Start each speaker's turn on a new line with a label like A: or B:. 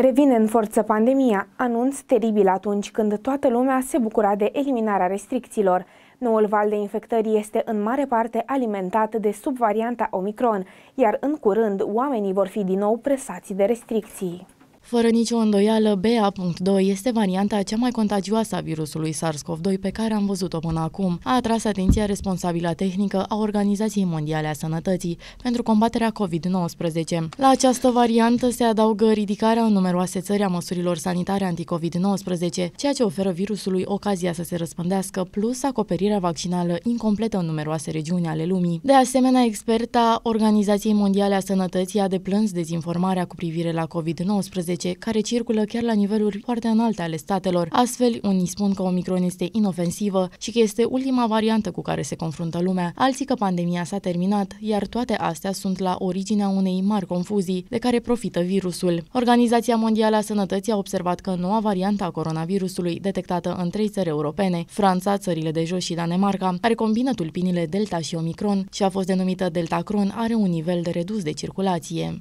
A: Revine în forță pandemia, anunț teribil atunci când toată lumea se bucura de eliminarea restricțiilor. Noul val de infectări este în mare parte alimentat de subvarianta Omicron, iar în curând oamenii vor fi din nou presați de restricții.
B: Fără nicio îndoială, BA.2 este varianta cea mai contagioasă a virusului SARS-CoV-2 pe care am văzut-o până acum. A atras atenția responsabila tehnică a Organizației Mondiale a Sănătății pentru combaterea COVID-19. La această variantă se adaugă ridicarea în numeroase țări a măsurilor sanitare anti covid 19 ceea ce oferă virusului ocazia să se răspândească, plus acoperirea vaccinală incompletă în numeroase regiuni ale lumii. De asemenea, experta Organizației Mondiale a Sănătății a deplâns dezinformarea cu privire la COVID-19 care circulă chiar la niveluri foarte înalte ale statelor. Astfel, unii spun că Omicron este inofensivă și că este ultima variantă cu care se confruntă lumea, alții că pandemia s-a terminat, iar toate astea sunt la originea unei mari confuzii de care profită virusul. Organizația Mondială a Sănătății a observat că noua variantă a coronavirusului, detectată în trei țări europene, Franța, țările de jos și Danemarca, care combină tulpinile Delta și Omicron și a fost denumită Delta Cron, are un nivel de redus de circulație.